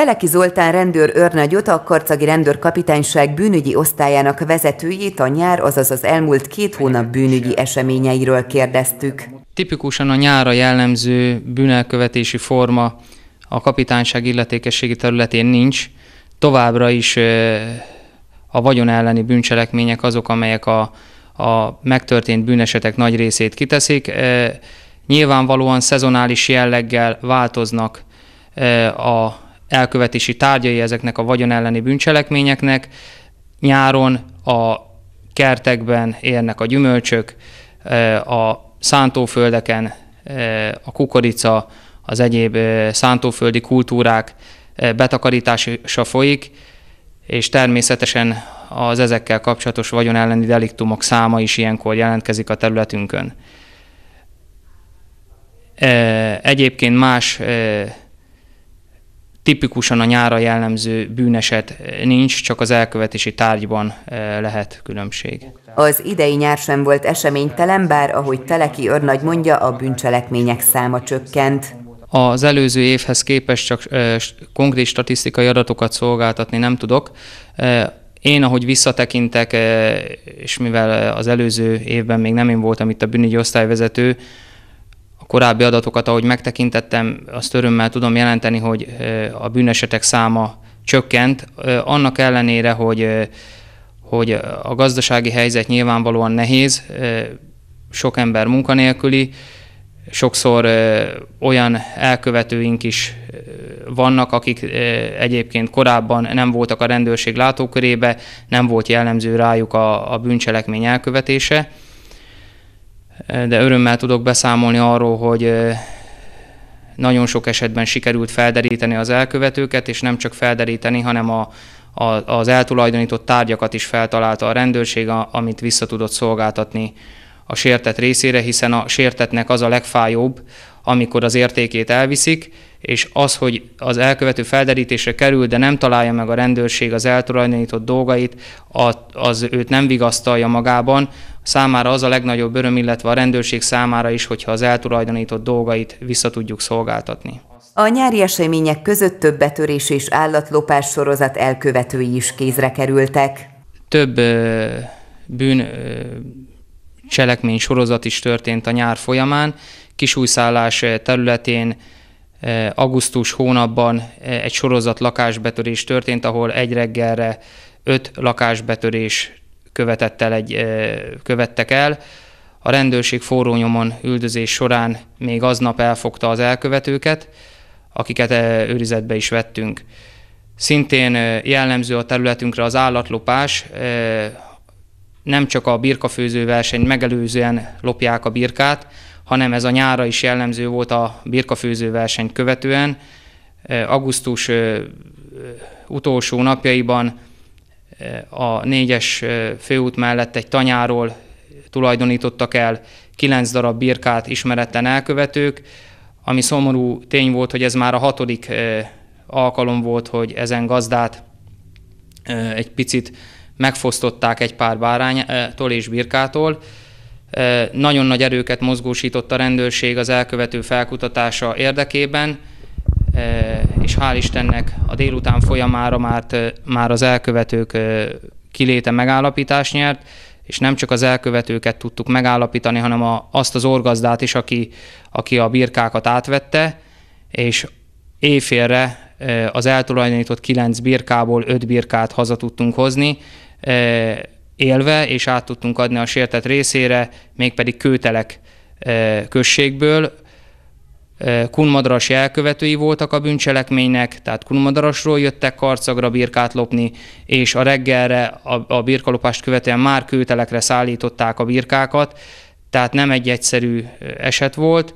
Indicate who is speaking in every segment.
Speaker 1: Teleki Zoltán rendőr őrnagyot, a Karcagi rendőrkapitányság bűnügyi osztályának vezetőjét a nyár, azaz az elmúlt két hónap bűnügyi eseményeiről kérdeztük.
Speaker 2: Tipikusan a nyára jellemző bűnelkövetési forma a kapitányság illetékességi területén nincs. Továbbra is a vagyon elleni bűncselekmények azok, amelyek a, a megtörtént bűnesetek nagy részét kiteszik. Nyilvánvalóan szezonális jelleggel változnak a elkövetési tárgyai ezeknek a vagyon elleni bűncselekményeknek. Nyáron a kertekben érnek a gyümölcsök, e, a szántóföldeken e, a kukorica, az egyéb e, szántóföldi kultúrák betakarítása folyik, és természetesen az ezekkel kapcsolatos vagyon elleni deliktumok száma is ilyenkor jelentkezik a területünkön. Egyébként más Tipikusan a nyára jellemző bűneset eh, nincs, csak az elkövetési tárgyban eh, lehet különbség.
Speaker 1: Az idei nyár sem volt eseménytelen, bár ahogy Teleki Örnagy mondja, a bűncselekmények száma csökkent.
Speaker 2: Az előző évhez képest csak eh, konkrét statisztikai adatokat szolgáltatni nem tudok. Én, ahogy visszatekintek, és mivel az előző évben még nem én voltam itt a bűnügyi osztályvezető, korábbi adatokat, ahogy megtekintettem, azt örömmel tudom jelenteni, hogy a bűnesetek száma csökkent, annak ellenére, hogy, hogy a gazdasági helyzet nyilvánvalóan nehéz, sok ember munkanélküli, sokszor olyan elkövetőink is vannak, akik egyébként korábban nem voltak a rendőrség látókörébe, nem volt jellemző rájuk a, a bűncselekmény elkövetése de örömmel tudok beszámolni arról, hogy nagyon sok esetben sikerült felderíteni az elkövetőket, és nem csak felderíteni, hanem a, a, az eltulajdonított tárgyakat is feltalálta a rendőrség, a, amit vissza tudott szolgáltatni a sértett részére, hiszen a sértetnek az a legfájóbb, amikor az értékét elviszik, és az, hogy az elkövető felderítésre kerül, de nem találja meg a rendőrség az eltulajdonított dolgait, az őt nem vigasztalja magában, Számára az a legnagyobb öröm, illetve a rendőrség számára is, hogyha az eltulajdonított dolgait vissza tudjuk szolgáltatni.
Speaker 1: A nyári események között több betörés és állatlopás sorozat elkövetői is kézre kerültek.
Speaker 2: Több bűn cselekmény sorozat is történt a nyár folyamán. Kisújszállás területén augusztus hónapban egy sorozat lakásbetörés történt, ahol egy reggelre öt lakásbetörés követett el egy, követtek el. A rendőrség forró nyomon üldözés során még aznap elfogta az elkövetőket, akiket őrizetbe is vettünk. Szintén jellemző a területünkre az állatlopás, nem csak a birkafőző verseny megelőzően lopják a birkát, hanem ez a nyára is jellemző volt a birkafőző verseny követően. Augusztus utolsó napjaiban a négyes főút mellett egy tanyáról tulajdonítottak el kilenc darab birkát ismeretlen elkövetők, ami szomorú tény volt, hogy ez már a hatodik alkalom volt, hogy ezen gazdát egy picit megfosztották egy pár bárányától és birkától. Nagyon nagy erőket mozgósított a rendőrség az elkövető felkutatása érdekében, és hál' Istennek a délután folyamára már, már az elkövetők kiléte megállapítás nyert, és nem csak az elkövetőket tudtuk megállapítani, hanem a, azt az orgazdát is, aki, aki a birkákat átvette, és éjfélre az eltulajdonított kilenc birkából öt birkát haza tudtunk hozni, élve, és át tudtunk adni a sértett részére, mégpedig kőtelek községből, Kunmadras elkövetői voltak a bűncselekménynek, tehát kunmadarasról jöttek karcagra birkát lopni, és a reggelre a, a birkalopást követően már kőtelekre szállították a birkákat, tehát nem egy egyszerű eset volt.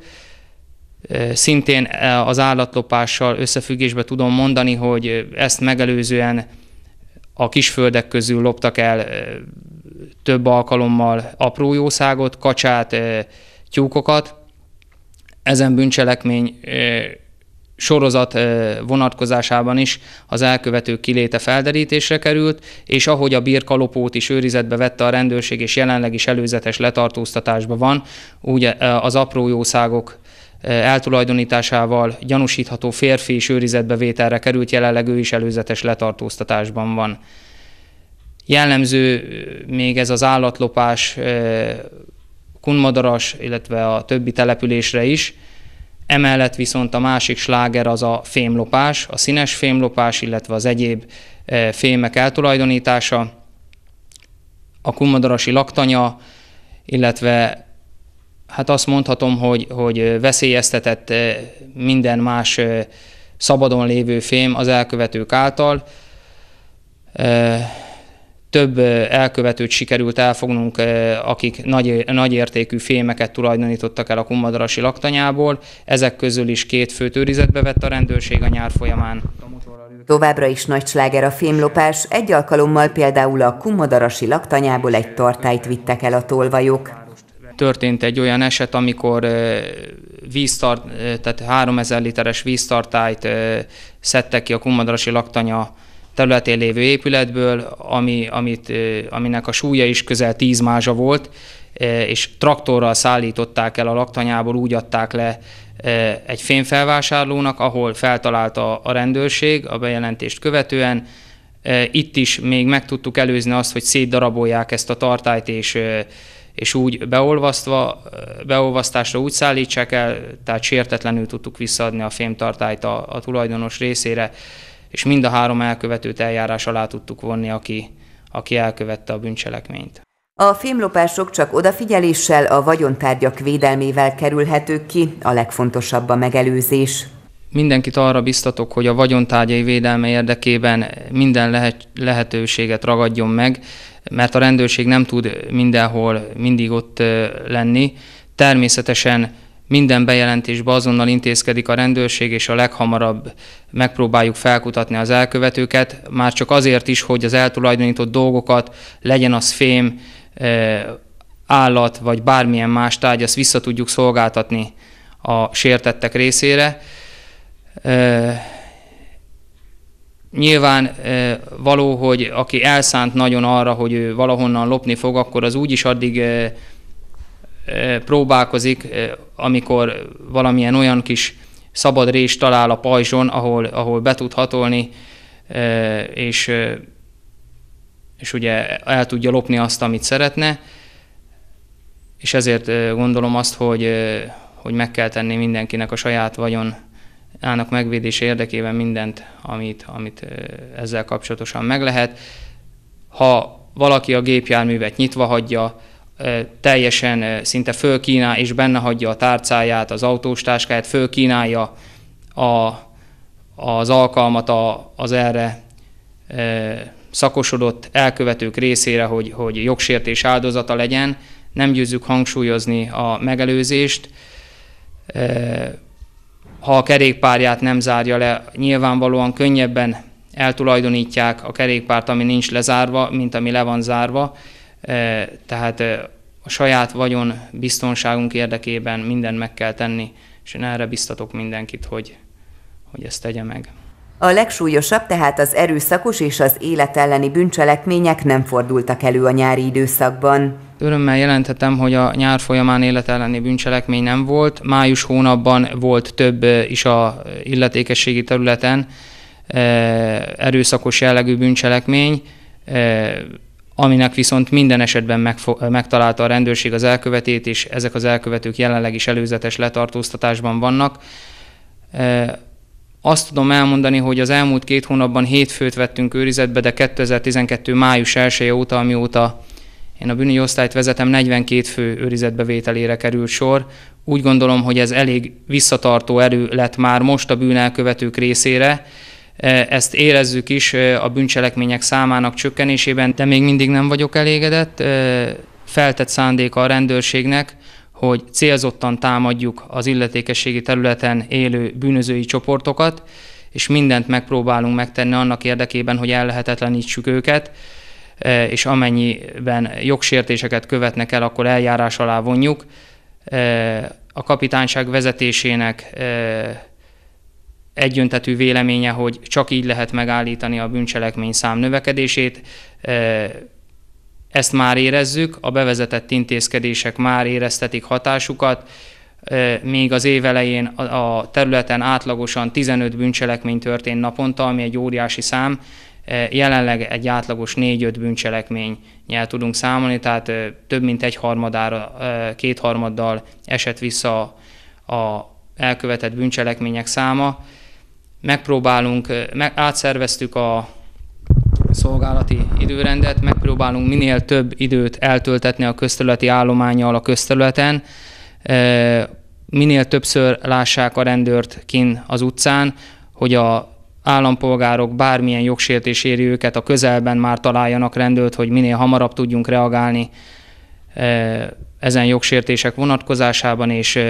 Speaker 2: Szintén az állatlopással összefüggésbe tudom mondani, hogy ezt megelőzően a kisföldek közül loptak el több alkalommal apró jószágot, kacsát, tyúkokat, ezen bűncselekmény sorozat vonatkozásában is az elkövető kiléte felderítésre került, és ahogy a birkalopót is őrizetbe vette a rendőrség, és jelenleg is előzetes letartóztatásban van, úgy az apró jószágok eltulajdonításával gyanúsítható férfi is őrizetbe vételre került, jelenleg ő is előzetes letartóztatásban van. Jellemző még ez az állatlopás Kunmadaras, illetve a többi településre is. Emellett viszont a másik sláger az a fémlopás, a színes fémlopás, illetve az egyéb e, fémek eltulajdonítása, a kunmadarasi laktanya, illetve hát azt mondhatom, hogy, hogy veszélyeztetett e, minden más e, szabadon lévő fém az elkövetők által több elkövetőt sikerült elfognunk, akik nagy, nagy értékű fémeket tulajdonítottak el a Kummadarasi laktanyából. Ezek közül is két főt őrizetbe vett a rendőrség a nyár folyamán.
Speaker 1: Továbbra is nagy sláger a fémlopás, egy alkalommal például a Kummadarasi laktanyából egy tartályt vittek el a tolvajok
Speaker 2: történt egy olyan eset, amikor víztart, tehát 3000 literes víztartályt szedtek ki a kummadarasi laktanya területén lévő épületből, ami, amit, aminek a súlya is közel 10 mázsa volt, és traktorral szállították el a laktanyából, úgy adták le egy fényfelvásárlónak, ahol feltalálta a rendőrség a bejelentést követően. Itt is még meg tudtuk előzni azt, hogy szétdarabolják ezt a tartályt, és, és úgy beolvasztva, beolvasztásra úgy szállítsák el, tehát sértetlenül tudtuk visszaadni a fémtartályt a, a tulajdonos részére és mind a három elkövetőt eljárás alá tudtuk vonni, aki, aki elkövette a bűncselekményt.
Speaker 1: A fémlopások csak odafigyeléssel, a vagyontárgyak védelmével kerülhetők ki, a legfontosabb a megelőzés. Mindenkit arra
Speaker 2: biztatok, hogy a vagyontárgyai védelme érdekében minden lehet, lehetőséget ragadjon meg, mert a rendőrség nem tud mindenhol mindig ott lenni. Természetesen minden bejelentésbe azonnal intézkedik a rendőrség, és a leghamarabb megpróbáljuk felkutatni az elkövetőket, már csak azért is, hogy az eltulajdonított dolgokat, legyen az fém, eh, állat vagy bármilyen más tárgy, azt vissza tudjuk szolgáltatni a sértettek részére. Eh, nyilván eh, való, hogy aki elszánt nagyon arra, hogy ő valahonnan lopni fog, akkor az úgyis addig próbálkozik, amikor valamilyen olyan kis szabad rés talál a pajzson, ahol, ahol be tud hatolni, e, és, e, és ugye el tudja lopni azt, amit szeretne, és ezért e, gondolom azt, hogy, hogy meg kell tenni mindenkinek a saját vagyon állnak megvédése érdekében mindent, amit, amit ezzel kapcsolatosan meg lehet. Ha valaki a gépjárművet nyitva hagyja, teljesen szinte fölkínál, és benne hagyja a tárcáját, az táskáját, fölkínálja a, az alkalmat a, az erre szakosodott elkövetők részére, hogy, hogy jogsértés áldozata legyen. Nem győzzük hangsúlyozni a megelőzést. Ha a kerékpárját nem zárja le, nyilvánvalóan könnyebben eltulajdonítják a kerékpárt, ami nincs lezárva, mint ami le van zárva, tehát a saját vagyon biztonságunk érdekében mindent meg kell tenni, és én erre biztatok mindenkit, hogy, hogy ezt
Speaker 1: tegye meg. A legsúlyosabb tehát az erőszakos és az életelleni bűncselekmények nem fordultak elő a nyári időszakban.
Speaker 2: Örömmel jelenthetem, hogy a nyár folyamán életelleni bűncselekmény nem volt. Május hónapban volt több is a illetékességi területen erőszakos jellegű bűncselekmény aminek viszont minden esetben megtalálta a rendőrség az elkövetét, és ezek az elkövetők jelenleg is előzetes letartóztatásban vannak. E, azt tudom elmondani, hogy az elmúlt két hónapban hétfőt vettünk őrizetbe, de 2012. május 1 óta, amióta én a bűnügyi osztályt vezetem, 42 fő vételére került sor. Úgy gondolom, hogy ez elég visszatartó erő lett már most a bűnelkövetők részére, E, ezt érezzük is e, a bűncselekmények számának csökkenésében, de még mindig nem vagyok elégedett. E, feltett szándéka a rendőrségnek, hogy célzottan támadjuk az illetékességi területen élő bűnözői csoportokat, és mindent megpróbálunk megtenni annak érdekében, hogy ellehetetlenítsük őket, és amennyiben jogsértéseket követnek el, akkor eljárás alá vonjuk. A kapitányság vezetésének egyöntetű véleménye, hogy csak így lehet megállítani a bűncselekmény szám növekedését. Ezt már érezzük, a bevezetett intézkedések már éreztetik hatásukat, még az év elején a területen átlagosan 15 bűncselekmény történt naponta, ami egy óriási szám, jelenleg egy átlagos 4-5 bűncselekménynyel tudunk számolni, tehát több mint egy harmadára, kétharmaddal esett vissza a elkövetett bűncselekmények száma megpróbálunk, meg, átszerveztük a szolgálati időrendet, megpróbálunk minél több időt eltöltetni a közterületi állományjal a közterületen, minél többször lássák a rendőrt kin az utcán, hogy a állampolgárok bármilyen jogsértés éri őket, a közelben már találjanak rendőrt, hogy minél hamarabb tudjunk reagálni ezen jogsértések vonatkozásában, és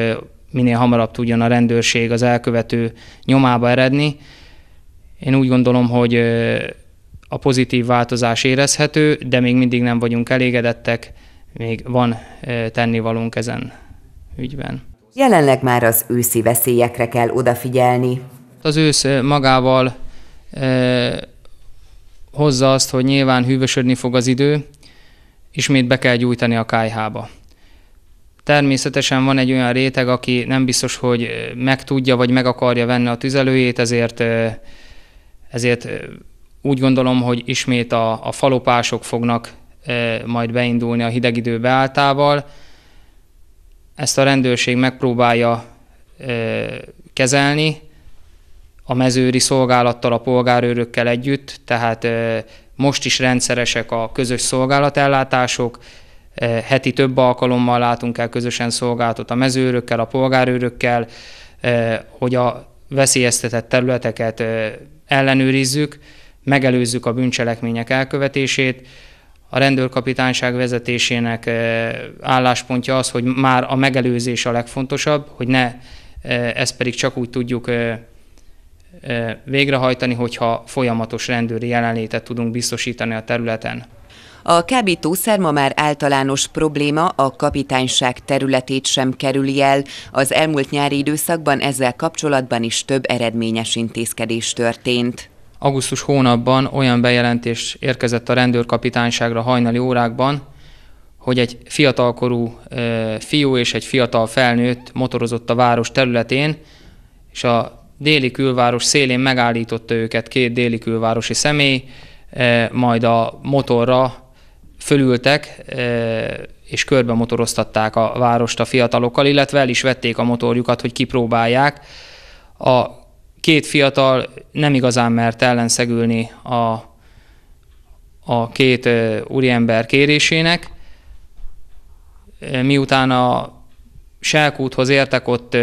Speaker 2: minél hamarabb tudjon a rendőrség az elkövető nyomába eredni. Én úgy gondolom, hogy a pozitív változás érezhető, de még mindig nem vagyunk elégedettek, még van tennivalónk ezen
Speaker 1: ügyben. Jelenleg már az őszi veszélyekre kell odafigyelni. Az ősz
Speaker 2: magával hozza azt, hogy nyilván hűvösödni fog az idő, ismét be kell gyújtani a kájhába. Természetesen van egy olyan réteg, aki nem biztos, hogy meg tudja vagy meg akarja venni a tüzelőjét, ezért, ezért úgy gondolom, hogy ismét a, a falopások fognak majd beindulni a hideg idő beáltával. Ezt a rendőrség megpróbálja kezelni a mezőri szolgálattal, a polgárőrökkel együtt, tehát most is rendszeresek a közös szolgálatellátások, Eh, heti több alkalommal látunk el közösen szolgáltat a mezőrökkel, a polgárőrökkel, eh, hogy a veszélyeztetett területeket eh, ellenőrizzük, megelőzzük a bűncselekmények elkövetését. A rendőrkapitányság vezetésének álláspontja az, hogy már a megelőzés a legfontosabb, hogy ne, ezt pedig csak úgy tudjuk végrehajtani, hogyha folyamatos rendőri jelenlétet tudunk biztosítani a területen.
Speaker 1: A kábítószer ma már általános probléma, a kapitányság területét sem kerüli el. Az elmúlt nyári időszakban ezzel kapcsolatban is több eredményes intézkedés történt.
Speaker 2: Augusztus hónapban olyan bejelentés érkezett a rendőrkapitányságra hajnali órákban, hogy egy fiatalkorú fiú és egy fiatal felnőtt motorozott a város területén, és a déli külváros szélén megállította őket két déli külvárosi személy, majd a motorra fölültek, és körbe motoroztatták a várost a fiatalokkal, illetve el is vették a motorjukat, hogy kipróbálják. A két fiatal nem igazán mert ellenszegülni a, a két úriember kérésének. Miután a Selkúthoz értek, ott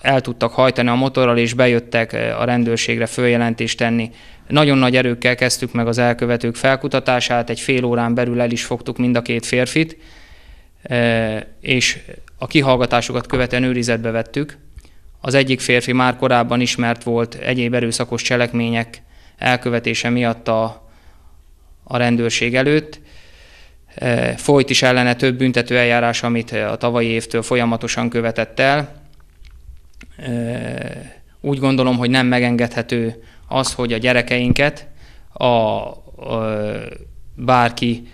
Speaker 2: el tudtak hajtani a motorral, és bejöttek eh, a rendőrségre följelentést tenni. Nagyon nagy erőkkel kezdtük meg az elkövetők felkutatását, egy fél órán belül el is fogtuk mind a két férfit, eh, és a kihallgatásokat követően őrizetbe vettük. Az egyik férfi már korábban ismert volt egyéb erőszakos cselekmények elkövetése miatt a, a rendőrség előtt. Eh, folyt is ellene több eljárás amit a tavalyi évtől folyamatosan követett el úgy gondolom, hogy nem megengedhető az, hogy a gyerekeinket a, a bárki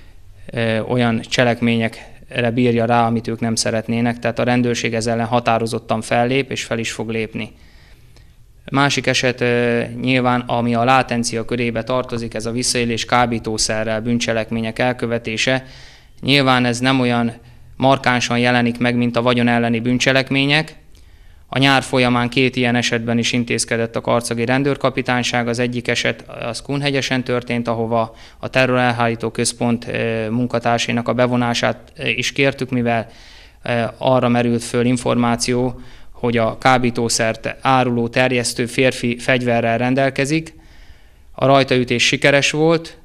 Speaker 2: olyan cselekményekre bírja rá, amit ők nem szeretnének, tehát a rendőrség ezzel ellen határozottan fellép, és fel is fog lépni. Másik eset nyilván, ami a látencia körébe tartozik, ez a visszaélés kábítószerrel bűncselekmények elkövetése. Nyilván ez nem olyan markánsan jelenik meg, mint a vagyon elleni bűncselekmények, a nyár folyamán két ilyen esetben is intézkedett a karcagi rendőrkapitányság, az egyik eset az Kunhegyesen történt, ahova a terrorelhárító központ eh, munkatársainak a bevonását eh, is kértük, mivel eh, arra merült föl információ, hogy a kábítószert áruló terjesztő férfi fegyverrel rendelkezik. A rajtaütés sikeres volt,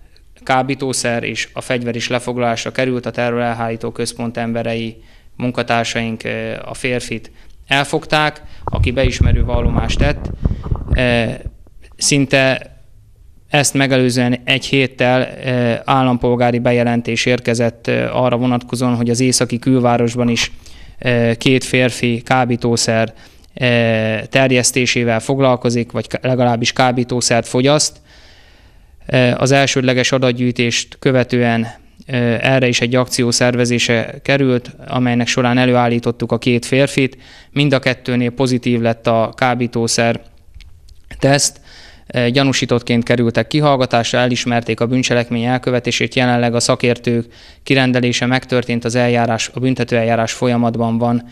Speaker 2: kábítószer és a fegyver is lefoglalásra került, a terrorelhárító központ emberei, munkatársaink a férfit elfogták, aki beismerő vallomást tett, szinte ezt megelőzően egy héttel állampolgári bejelentés érkezett arra vonatkozóan, hogy az északi külvárosban is két férfi kábítószer terjesztésével foglalkozik, vagy legalábbis kábítószert fogyaszt. Az elsődleges adatgyűjtést követően erre is egy akció szervezése került, amelynek során előállítottuk a két férfit. Mind a kettőnél pozitív lett a kábítószer teszt, gyanúsítottként kerültek kihallgatásra, elismerték a bűncselekmény elkövetését, jelenleg a szakértők kirendelése megtörtént, az eljárás, a büntetőeljárás folyamatban van.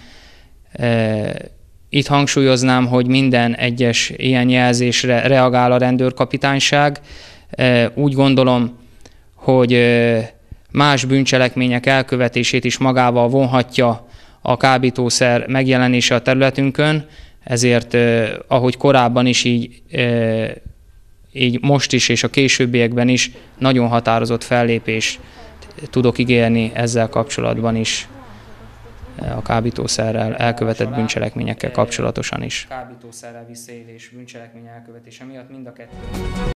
Speaker 2: Itt hangsúlyoznám, hogy minden egyes ilyen jelzésre reagál a rendőrkapitányság. Úgy gondolom, hogy más bűncselekmények elkövetését is magával vonhatja a kábítószer megjelenése a területünkön, ezért ahogy korábban is így, így most is és a későbbiekben is nagyon határozott fellépés tudok ígérni ezzel kapcsolatban is a kábítószerrel elkövetett bűncselekményekkel kapcsolatosan is. Kábítószerrel visszaélés bűncselekmény elkövetése miatt mind a kettő.